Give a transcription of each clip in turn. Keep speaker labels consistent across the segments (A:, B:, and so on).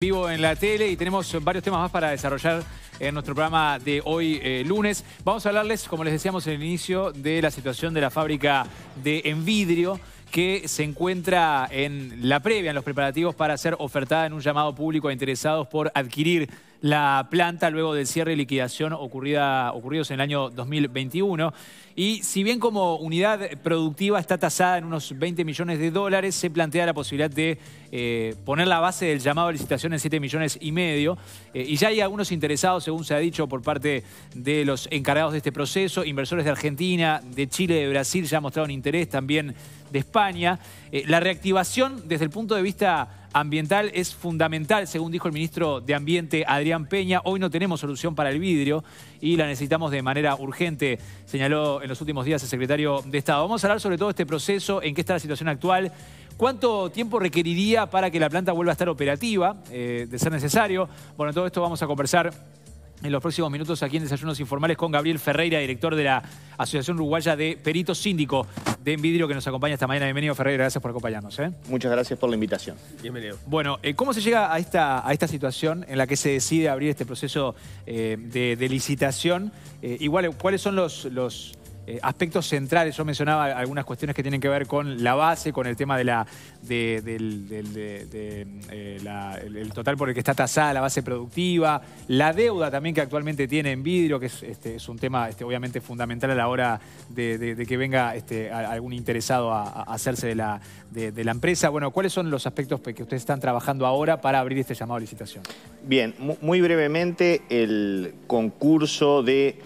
A: vivo en la tele y tenemos varios temas más para desarrollar en nuestro programa de hoy eh, lunes. Vamos a hablarles, como les decíamos en el inicio, de la situación de la fábrica de Envidrio que se encuentra en la previa, en los preparativos para ser ofertada en un llamado público a interesados por adquirir la planta luego del cierre y liquidación ocurrida, ocurridos en el año 2021. Y si bien como unidad productiva está tasada en unos 20 millones de dólares, se plantea la posibilidad de eh, poner la base del llamado a licitación en 7 millones y medio. Eh, y ya hay algunos interesados, según se ha dicho, por parte de los encargados de este proceso, inversores de Argentina, de Chile, de Brasil, ya mostrado un interés también de España. Eh, la reactivación desde el punto de vista ambiental es fundamental, según dijo el ministro de Ambiente Adrián Peña. Hoy no tenemos solución para el vidrio y la necesitamos de manera urgente, señaló en los últimos días el secretario de Estado. Vamos a hablar sobre todo este proceso, en qué está la situación actual, ¿Cuánto tiempo requeriría para que la planta vuelva a estar operativa, eh, de ser necesario? Bueno, todo esto vamos a conversar en los próximos minutos aquí en Desayunos Informales con Gabriel Ferreira, director de la Asociación Uruguaya de Peritos Síndico de Envidrio, que nos acompaña esta mañana. Bienvenido, Ferreira, gracias por acompañarnos. ¿eh? Muchas gracias por la invitación. Bienvenido. Bueno, eh, ¿cómo se llega a esta, situación en la que se decide abrir este proceso eh, de, licitación? igual, ¿cuáles son los, los eh, aspectos centrales. Yo mencionaba algunas cuestiones que tienen que ver con la base, con el tema del total por el que está tasada la base productiva, la deuda también que actualmente tiene en vidrio, que es, este, un tema este, obviamente fundamental a la hora de, que venga este, algún interesado a, hacerse de la, empresa. Bueno, ¿cuáles son los aspectos que ustedes están trabajando ahora para abrir este llamado a licitación?
B: Bien, muy brevemente, el concurso de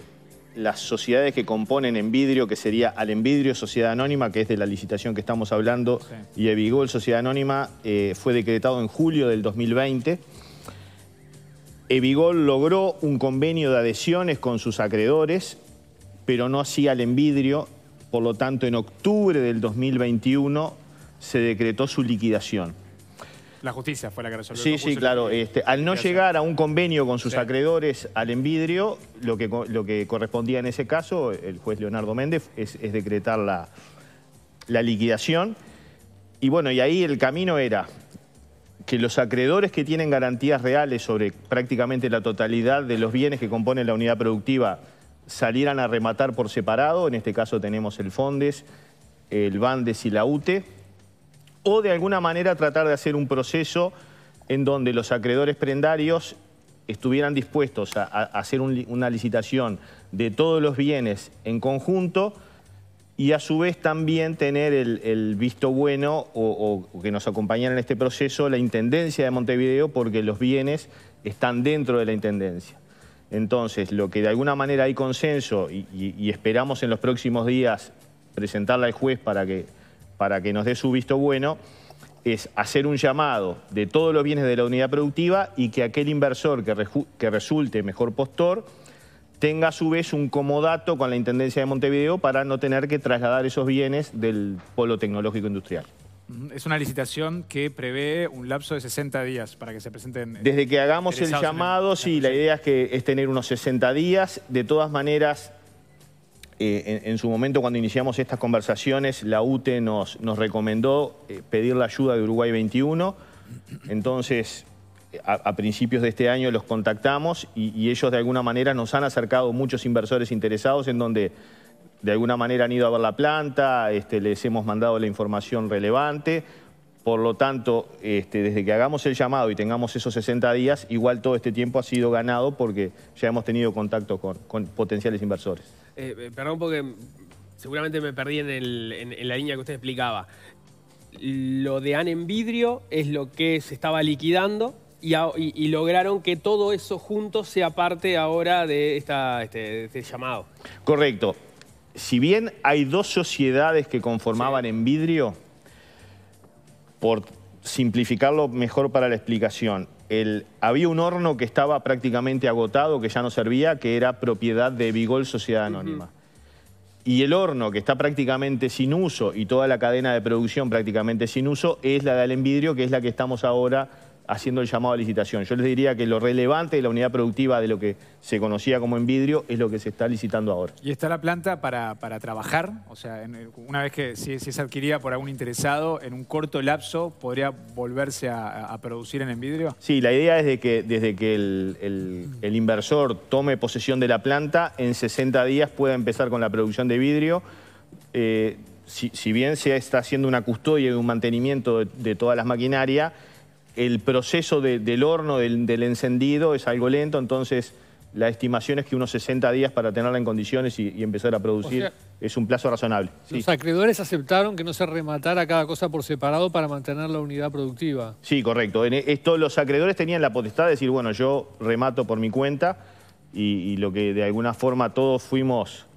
B: las sociedades que componen Envidrio, que sería al Envidrio Sociedad Anónima, que es de la licitación que estamos hablando, y Evigol Sociedad Anónima, eh, fue decretado en julio del 2020. Evigol logró un convenio de adhesiones con sus acreedores, pero no hacía al envidrio. Por lo tanto, en octubre del 2021 se decretó su liquidación.
A: La justicia fue la que resolvió. Sí, sí, claro.
B: Este, al no llegar a un convenio con sus acreedores al envidrio, lo que, lo que correspondía en ese caso, el juez Leonardo Méndez, es, decretar la, la liquidación. Y bueno, y ahí el camino era que los acreedores que tienen garantías reales sobre prácticamente la totalidad de los bienes que componen la unidad productiva salieran a rematar por separado. En este caso tenemos el Fondes, el Bandes y la UTE o de alguna manera tratar de hacer un proceso en donde los acreedores prendarios estuvieran dispuestos a, hacer una licitación de todos los bienes en conjunto y a su vez también tener el, visto bueno o, que nos acompañara en este proceso la Intendencia de Montevideo porque los bienes están dentro de la Intendencia. Entonces, lo que de alguna manera hay consenso y esperamos en los próximos días presentarla al juez para que para que nos dé su visto bueno es hacer un llamado de todos los bienes de la unidad productiva y que aquel inversor que, que, resulte mejor postor tenga a su vez un comodato con la Intendencia de Montevideo para no tener que trasladar esos bienes del polo tecnológico industrial.
A: Es una licitación que prevé un lapso de 60 días para que se presenten...
B: Desde que hagamos el llamado, sí, la idea es que es tener unos 60 días. De todas maneras, eh, en, su momento, cuando iniciamos estas conversaciones, la UTE nos, recomendó eh, pedir la ayuda de Uruguay 21. Entonces, a, principios de este año los contactamos y, ellos de alguna manera nos han acercado muchos inversores interesados en donde de alguna manera han ido a ver la planta, este, les hemos mandado la información relevante. Por lo tanto, este, desde que hagamos el llamado y tengamos esos 60 días, igual todo este tiempo ha sido ganado porque ya hemos tenido contacto con potenciales inversores.
C: Eh, eh, perdón porque seguramente me perdí en, la línea que usted explicaba. Lo de AN en vidrio es lo que se estaba liquidando y, lograron que todo eso junto sea parte ahora de, esta, este, este llamado.
B: Correcto. Si bien hay dos sociedades que conformaban en vidrio, por simplificarlo mejor para la explicación, había un horno que estaba prácticamente agotado, que ya no servía, que era propiedad de Bigol Sociedad Anónima. Y el horno, que está prácticamente sin uso, y toda la cadena de producción prácticamente sin uso, es la de Alenvidrio, que es la que estamos ahora haciendo el llamado a licitación. Yo les diría que lo relevante de la unidad productiva de lo que se conocía como en vidrio es lo que se está licitando ahora.
A: ¿Y está la planta para, trabajar? O sea, una vez que si, si, es adquirida por algún interesado, en un corto lapso podría volverse a, producir en envidrio. vidrio?
B: Sí, la idea es de que desde que el, inversor tome posesión de la planta, en 60 días pueda empezar con la producción de vidrio. Eh, si, bien se está haciendo una custodia y un mantenimiento de, de todas las maquinarias, el proceso del horno, del, encendido, es algo lento, entonces la estimación es que unos 60 días para tenerla en condiciones y, empezar a producir es un plazo razonable. Los
D: acreedores aceptaron que no se rematara cada cosa por separado para mantener la unidad productiva.
B: Sí, correcto. E, los acreedores tenían la potestad de decir, bueno, yo remato por mi cuenta y lo que de alguna forma todos fuimos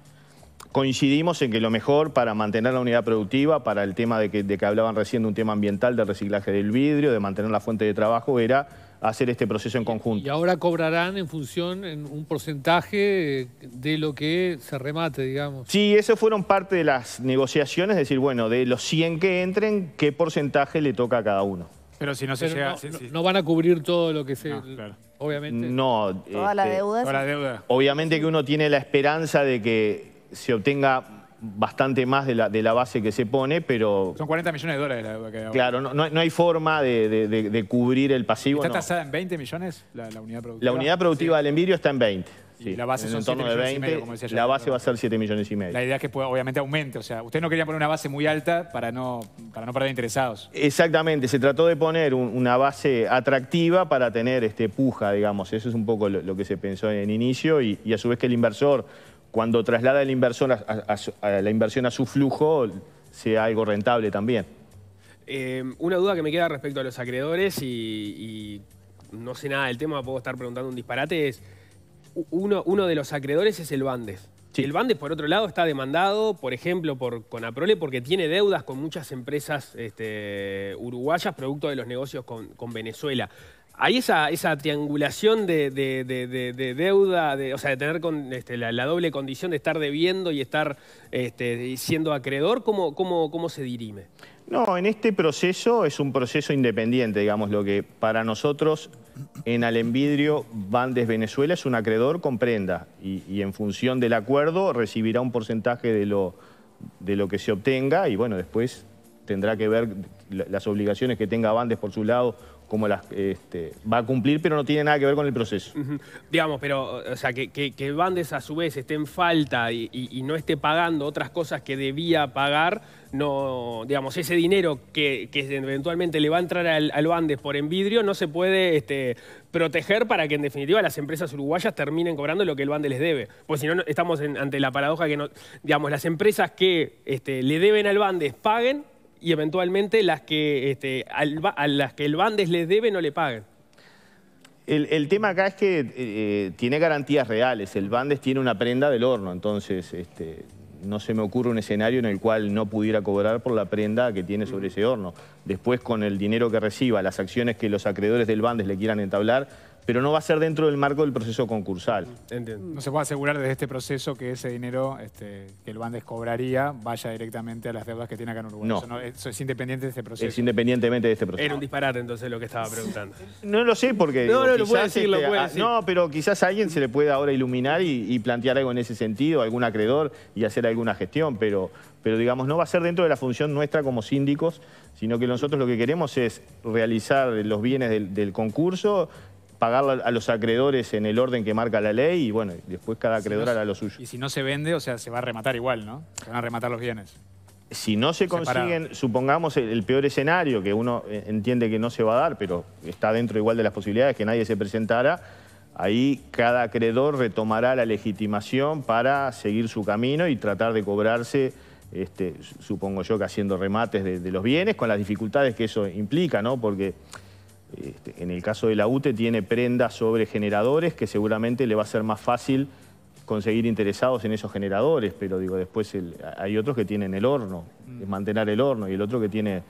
B: coincidimos en que lo mejor para mantener la unidad productiva, para el tema de que, hablaban recién de un tema ambiental, de reciclaje del vidrio, de mantener la fuente de trabajo, era hacer este proceso en conjunto. Y
D: ahora cobrarán en función en un porcentaje eh, de lo que se remate, digamos.
B: Sí, eso fueron parte de las negociaciones, es decir, bueno, de los 100 que entren, ¿qué porcentaje le toca a cada uno?
D: Pero si no se llega... No, van a cubrir todo lo que se...
B: Obviamente. No. Toda la este, deuda. Obviamente que uno tiene la esperanza de que se obtenga bastante más de la, de la, base que se pone, pero... Son
A: 40 millones de dólares. La, que... Claro,
B: no, no, no, hay forma de, de, cubrir el pasivo. ¿Está tasada
A: en 20 millones la, unidad productiva? La unidad
B: productiva del envidio está en 20. Sí, la base en son torno a 20, como decía La base va a ser 7 millones y medio.
A: La idea es que pueda, obviamente aumente. O sea, usted no quería poner una base muy alta para no, para no perder interesados.
B: Exactamente. Se trató de poner una base atractiva para tener este, puja, digamos. Eso es un poco lo, que se pensó en el inicio. y, a su vez que el inversor cuando traslada la inversión a, la inversión a su flujo, sea algo rentable también.
C: Eh, una duda que me queda respecto a los acreedores y, no sé nada del tema, puedo estar preguntando un disparate, es uno, uno de los acreedores es el Bandes. El Bande, por otro lado, está demandado, por ejemplo, por APROLE, porque tiene deudas con muchas empresas este, uruguayas, producto de los negocios con, Venezuela. Hay esa, esa triangulación de, deuda, o sea, de tener este, la, doble condición de estar debiendo y estar este, siendo acreedor, ¿cómo, cómo, cómo se dirime?
B: No, en este proceso es un proceso independiente, digamos, lo que para nosotros en Alenvidrio Bandes Venezuela es un acreedor comprenda, y, en función del acuerdo recibirá un porcentaje de lo, de lo que se obtenga y bueno, después tendrá que ver las obligaciones que tenga Bandes por su lado como las este, va a cumplir, pero no tiene nada que ver con el proceso.
C: Digamos, pero, o sea, que, que, Bandes a su vez esté en falta y, no esté pagando otras cosas que debía pagar, no, digamos, ese dinero que, eventualmente le va a entrar al, Bandes por envidrio no se puede este, proteger para que en definitiva las empresas uruguayas terminen cobrando lo que el Bandes les debe. Porque si no, estamos ante la paradoja que, no, digamos, las empresas que este, le deben al Bandes paguen y eventualmente las que, este, a las que el Bandes les debe no le paguen.
B: El, tema acá es que eh, tiene garantías reales. El Bandes tiene una prenda del horno, entonces este, no se me ocurre un escenario en el cual no pudiera cobrar por la prenda que tiene sobre ese horno. Después, con el dinero que reciba, las acciones que los acreedores del Bandes le quieran entablar, pero no va a ser dentro del marco del proceso concursal.
A: No se puede asegurar desde este proceso que ese dinero este, que el Bandes cobraría vaya directamente a las deudas que tiene acá en Uruguay. No. Eso, es independiente de este proceso.
C: Es
B: independientemente de este proceso.
C: Era un
A: disparate entonces lo
C: que estaba preguntando.
B: No lo sé porque... No, no, lo puede este, ah, decir, No, pero quizás alguien se le pueda ahora iluminar y, plantear algo en ese sentido, algún acreedor y hacer alguna gestión, pero, pero digamos, no va a ser dentro de la función nuestra como síndicos, sino que nosotros lo que queremos es realizar los bienes del concurso pagar a los acreedores en el orden que marca la ley y bueno, después cada acreedor hará lo suyo. Y si
A: no se vende, o sea, se va a rematar igual, ¿no? Se van a rematar los bienes.
B: Si no se consiguen, supongamos el, peor escenario, que uno eh, entiende que no se va a dar, pero está dentro igual de las posibilidades, que nadie se presentara, ahí cada acreedor retomará la legitimación para seguir su camino y tratar de cobrarse, este, supongo yo que haciendo remates de, de los bienes, con las dificultades que eso implica, ¿no? Porque este, en el caso de la UTE tiene prendas sobre generadores que seguramente le va a ser más fácil conseguir interesados en esos generadores, pero digo, después hay otros que tienen el horno, mm. es mantener el horno, y el otro que tiene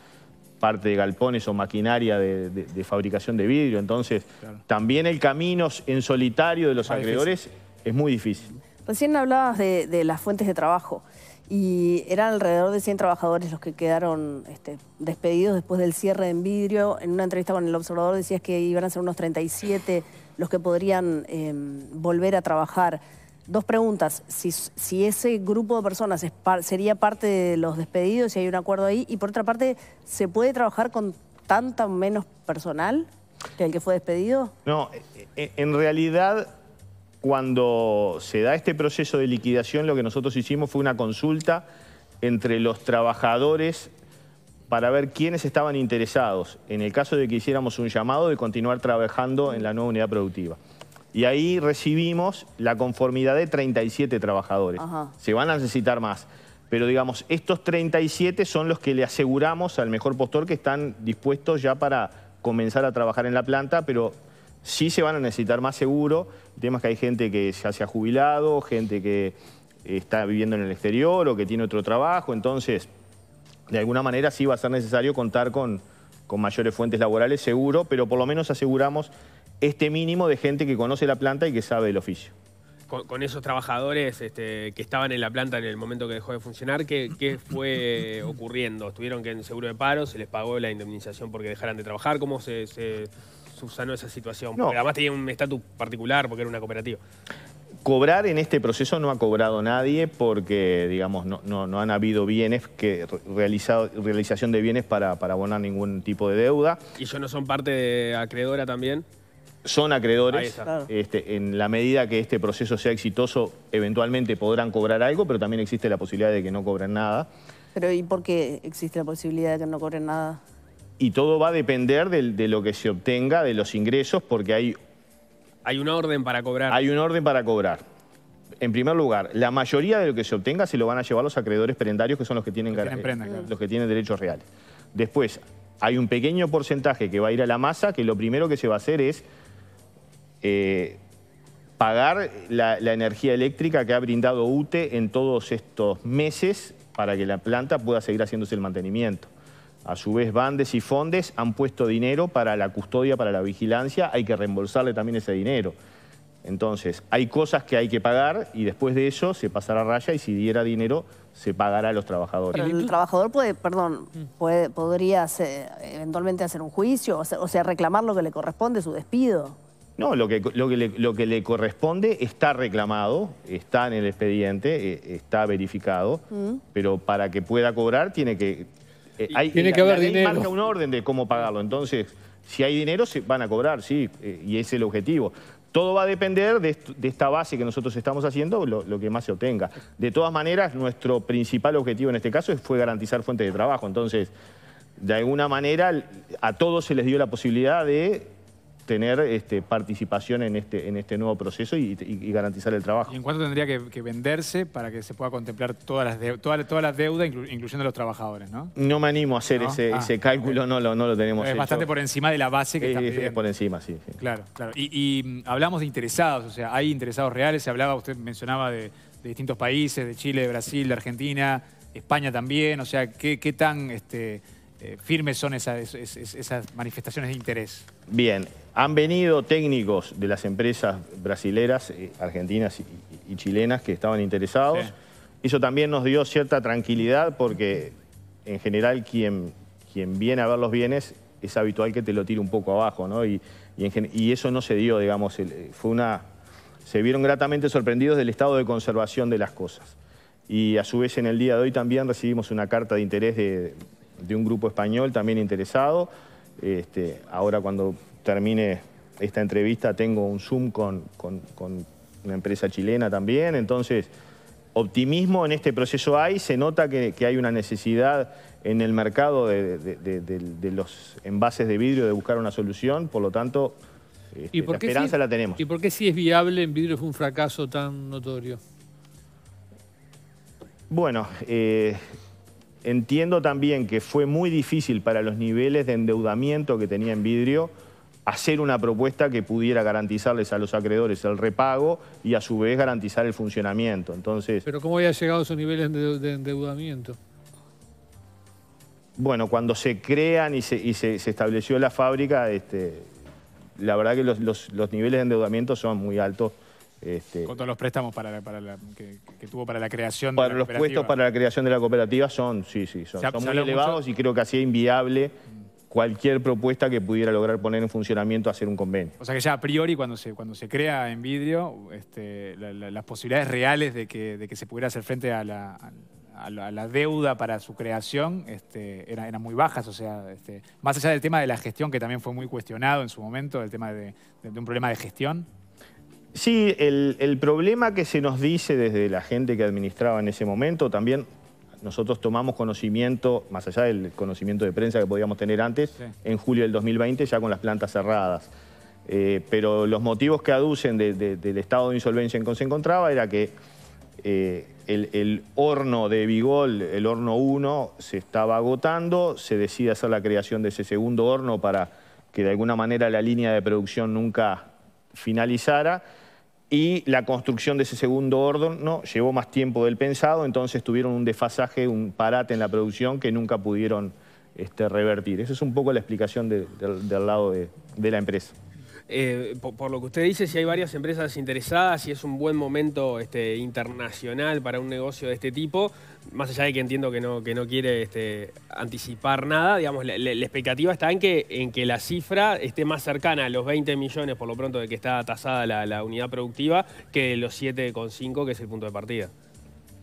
B: parte de galpones o maquinaria de, fabricación de vidrio. Entonces, también el camino en solitario de los acreedores es muy difícil.
D: Recién hablabas
A: de las fuentes de trabajo y eran alrededor de 100 trabajadores los que quedaron este, despedidos después del cierre en vidrio. En una entrevista con el observador decías que iban a ser unos 37 los que podrían em, volver a trabajar. Dos preguntas, si, ese grupo de personas sería parte de los despedidos, si hay un acuerdo ahí, y por otra parte, ¿se puede trabajar con tanta menos personal que el que fue despedido?
B: No, e, e, en realidad cuando se da este proceso de liquidación, lo que nosotros hicimos fue una consulta entre los trabajadores para ver quiénes estaban interesados en el caso de que hiciéramos un llamado de continuar trabajando en la nueva unidad productiva. Y ahí recibimos la conformidad de 37 trabajadores. Se van a necesitar más. Pero digamos, estos 37 son los que le aseguramos al mejor postor que están dispuestos ya para comenzar a trabajar en la planta, pero Sí se van a necesitar más seguro. El tema es que hay gente que ya se ha jubilado, gente que está viviendo en el exterior o que tiene otro trabajo. Entonces, de alguna manera sí va a ser necesario contar con, con mayores fuentes laborales, seguro, pero por lo menos aseguramos este mínimo de gente que conoce la planta y que sabe el oficio.
C: Con, esos trabajadores este, que estaban en la planta en el momento que dejó de funcionar, ¿qué, fue ocurriendo? ¿Tuvieron que en seguro de paro? ¿Se les pagó la indemnización porque dejaran de trabajar? ¿Cómo se, subsanó esa situación. No. Además tenía un estatus particular porque era una cooperativa.
B: Cobrar en este proceso no ha cobrado nadie porque, digamos, no, han habido bienes, que realizado, realización de bienes para, abonar ningún tipo de deuda.
C: ¿Y ellos no son parte de acreedora también?
B: son acreedores. Este, en la medida que este proceso sea exitoso, eventualmente podrán cobrar algo, pero también existe la posibilidad de que no cobren nada.
A: Pero ¿y por qué existe la posibilidad de que
B: no cobren nada? y todo va a depender de, lo que se obtenga, de los ingresos, porque hay... Hay una orden para cobrar. Hay una orden para cobrar. En primer lugar, la mayoría de lo que se obtenga se lo van a llevar los acreedores prendarios, que son los que tienen, los que tienen derechos reales. Después, hay un pequeño porcentaje que va a ir a la masa, que lo primero que se va a hacer es eh, pagar la energía eléctrica que ha brindado UTE en todos estos meses para que la planta pueda seguir haciéndose el mantenimiento. A su vez, Bandes y Fondes han puesto dinero para la custodia, para la vigilancia. Hay que reembolsarle también ese dinero. Entonces, hay cosas que hay que pagar y después de eso se pasará a raya y si diera dinero se pagará a los trabajadores. el
A: trabajador puede, perdón, mm. puede, podría eventualmente hacer un juicio, o sea, reclamar lo que le corresponde, su despido.
B: No, lo que, lo, que le, corresponde está reclamado, está en el expediente, eh, está verificado, mm. pero para que pueda cobrar tiene que eh, tiene que haber dinero. marca un orden de cómo pagarlo. Entonces, si hay dinero, se van a cobrar, sí, eh, y es el objetivo. Todo va a depender de, esta base que nosotros estamos haciendo, lo, lo, que más se obtenga. De todas maneras, nuestro principal objetivo en este caso fue garantizar fuentes de trabajo. Entonces, de alguna manera, a todos se les dio la posibilidad de tener este, participación en este, en este nuevo proceso y, garantizar el trabajo.
A: ¿Y en cuánto tendría que, venderse para que se pueda contemplar todas las de, toda, las la deuda, incluyendo los trabajadores? No,
B: no me animo a hacer ah. ese, cálculo, no, lo, no lo tenemos Es bastante por encima de la base que está Es por encima, sí.
A: Claro, claro. Y, mm, hablamos de interesados, o sea, hay interesados reales, se hablaba, usted mencionaba de, distintos países, de Chile, de Brasil, de Argentina, España también, o sea, ¿qué, qué tan... Este, eh, firmes son esas, manifestaciones de interés?
B: Bien, han venido técnicos de las empresas brasileras, eh, argentinas y, chilenas que estaban interesados. Eso también nos dio cierta tranquilidad porque en general quien, quien viene a ver los bienes es habitual que te lo tire un poco abajo, ¿no? Y, eso no se dio, digamos, eh, fue una... Se vieron gratamente sorprendidos del estado de conservación de las cosas. Y a su vez en el día de hoy también recibimos una carta de interés de, de un grupo español también interesado. Este, ahora cuando termine esta entrevista tengo un Zoom con, una empresa chilena también, entonces optimismo en este proceso hay, se nota que, hay una necesidad en el mercado de, los envases de vidrio de buscar una solución, por lo tanto, este, ¿Y esperanza la tenemos.
D: ¿Y por qué si es viable en vidrio fue un fracaso tan notorio?
B: Bueno, eh, Entiendo también que fue muy difícil para los niveles de endeudamiento que tenía en vidrio hacer una propuesta que pudiera garantizarles a los acreedores el repago y a su vez garantizar el funcionamiento. Entonces, ¿Pero
D: cómo había llegado a esos niveles de endeudamiento?
B: Bueno, cuando se crean y se, estableció la fábrica, este, la verdad que los niveles de endeudamiento son muy altos. Este, con
A: todos los préstamos para, que, tuvo para la creación de la los puestos para
B: la creación de la cooperativa son sí sí son, muy elevados y creo que hacía inviable cualquier propuesta que pudiera lograr poner en funcionamiento hacer un convenio.
A: O sea que ya a priori cuando se, cuando se crea en este, las posibilidades reales de que, se pudiera hacer frente a la, a la, deuda para su creación este, eran, muy bajas. O sea, más allá del tema de la gestión, que también fue muy cuestionado en su momento, el tema de un problema de gestión.
B: Sí, el, problema que se nos dice desde la gente que administraba en ese momento, también nosotros tomamos conocimiento, más allá del conocimiento de prensa que podíamos tener antes, en julio del 2020 ya con las plantas cerradas. Eh, pero los motivos que aducen del estado de insolvencia en que se encontraba era que eh, el, el, horno de Bigol, el horno 1, se estaba agotando, se decide hacer la creación de ese segundo horno para que de alguna manera la línea de producción nunca finalizara y la construcción de ese segundo no llevó más tiempo del pensado, entonces tuvieron un desfasaje, un parate en la producción que nunca pudieron este, revertir. Esa es un poco la explicación del lado de la empresa. Eh,
C: por, lo que usted dice, si hay varias empresas interesadas, si es un buen momento este, internacional para un negocio de este tipo, más allá de que entiendo que no, quiere este, anticipar nada, digamos, la, expectativa está en que, la cifra esté más cercana a los 20 millones, por lo pronto, de que está tasada la, la unidad productiva, que los 7,5, que es el punto de partida.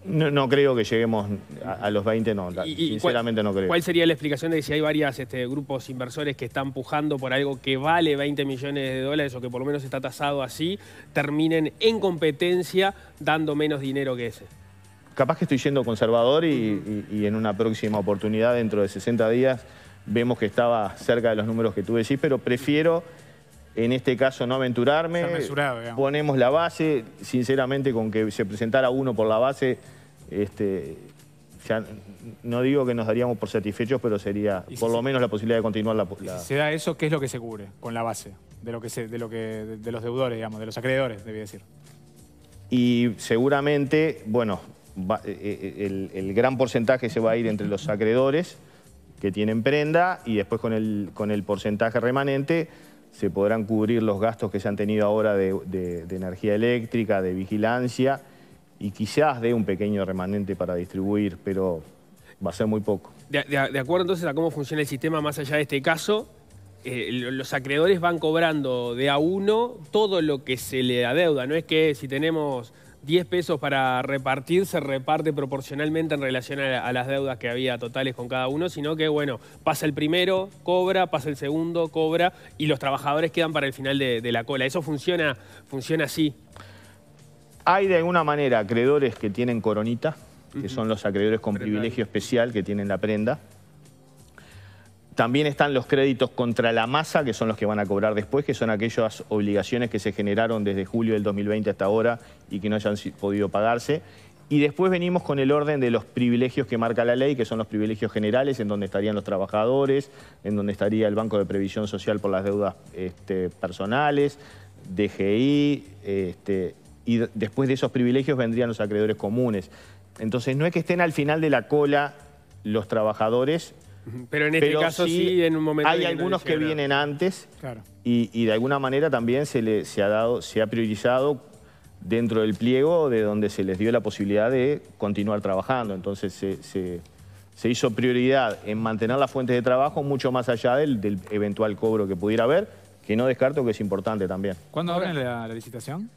B: No, creo que lleguemos a, los 20, no. sinceramente no creo. ¿Cuál
C: sería la explicación de si hay varios este, grupos inversores que están pujando por algo que vale 20 millones de dólares o que por lo menos está tasado así, terminen en competencia dando menos dinero que ese?
B: Capaz que estoy siendo conservador y, y en una próxima oportunidad, dentro de 60 días, vemos que estaba cerca de los números que tú decís, pero prefiero en este caso no aventurarme. Ponemos la base, sinceramente con que se presentara uno por la base, este, no digo que nos daríamos por satisfechos, pero sería por lo menos la posibilidad de continuar la, la... Si
A: se da eso, ¿qué es lo que se cubre con la base? De lo que de los deudores, digamos, de los acreedores, debí decir.
B: Y seguramente, bueno, eh, eh, el, gran porcentaje se va a ir entre los acreedores que tienen prenda y después con el, con el porcentaje remanente se podrán cubrir los gastos que se han tenido ahora de, energía eléctrica, de vigilancia y quizás de un pequeño remanente para distribuir, pero va a ser muy poco.
C: De, acuerdo entonces a cómo funciona el sistema más allá de este caso, eh, los acreedores van cobrando de a uno todo lo que se le adeuda. No es que si tenemos 10 pesos para repartir se reparte proporcionalmente en relación a, las deudas que había totales con cada uno, sino que, bueno, pasa el primero, cobra, pasa el segundo, cobra, y los trabajadores quedan para el final de, la cola.
B: Eso funciona, funciona así. Hay de alguna manera acreedores que tienen coronita, que son los acreedores con privilegio especial que tienen la prenda. También están los créditos contra la masa, que son los que van a cobrar después, que son aquellas obligaciones que se generaron desde julio del 2020 hasta ahora y que no hayan podido pagarse. Y después venimos con el orden de los privilegios que marca la ley, que son los privilegios generales, en donde estarían los trabajadores, en donde estaría el Banco de Previsión Social por las deudas este, personales, DGI, este, y después de esos privilegios vendrían los acreedores comunes. Entonces no es que estén al final de la cola los trabajadores Pero en este caso sí, en un momento... Hay algunos que vienen antes y, de alguna manera también se, le, ha dado, se ha priorizado dentro del pliego de donde se les dio la posibilidad de continuar trabajando. Entonces se, hizo prioridad en mantener las fuentes de trabajo mucho más allá del, eventual cobro que pudiera haber, que no descarto que es importante también.
A: ¿Cuándo abren la, la licitación?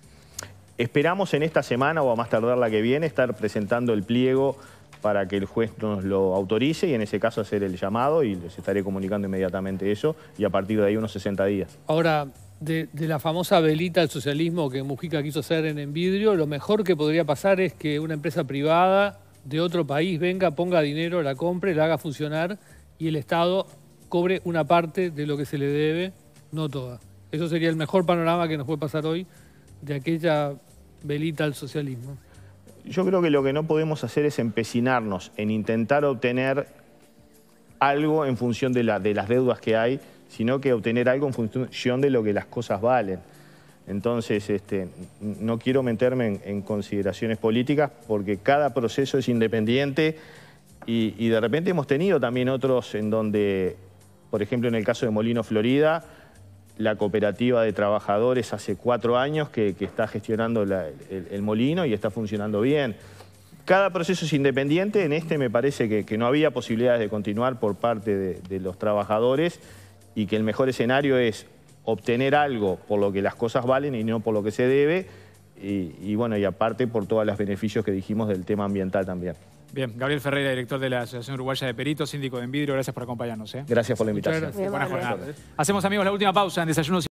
B: Esperamos en esta semana o a más tardar la que viene estar presentando el pliego para que el juez nos lo autorice y en ese caso hacer el llamado y les estaré comunicando inmediatamente eso y a partir de ahí unos 60 días.
D: Ahora, de, la famosa velita al socialismo que Mujica quiso hacer en Envidrio, lo mejor que podría pasar es que una empresa privada de otro país venga, ponga dinero, la compre, la haga funcionar y el Estado cobre una parte de lo que se le debe, no toda. Eso sería el mejor panorama que nos puede pasar hoy de aquella velita al socialismo
B: yo creo que lo que no podemos hacer es empecinarnos en intentar obtener algo en función de, las deudas que hay, sino que obtener algo en función de lo que las cosas valen. Entonces, este, no quiero meterme en, consideraciones políticas porque cada proceso es independiente y de repente hemos tenido también otros en donde, por ejemplo, en el caso de Molino Florida, la cooperativa de trabajadores hace cuatro años que, está gestionando el, molino y está funcionando bien. Cada proceso es independiente, en este me parece que, no había posibilidades de continuar por parte de, los trabajadores y que el mejor escenario es obtener algo por lo que las cosas valen y no por lo que se debe y, y bueno, y aparte por todos los beneficios que dijimos del tema ambiental también.
A: Bien, Gabriel Ferreira, director de la Asociación Uruguaya de Peritos, síndico de Envidrio, gracias por acompañarnos. ¿eh? Gracias por la invitación. Buena Hacemos, amigos, la última pausa en desayuno.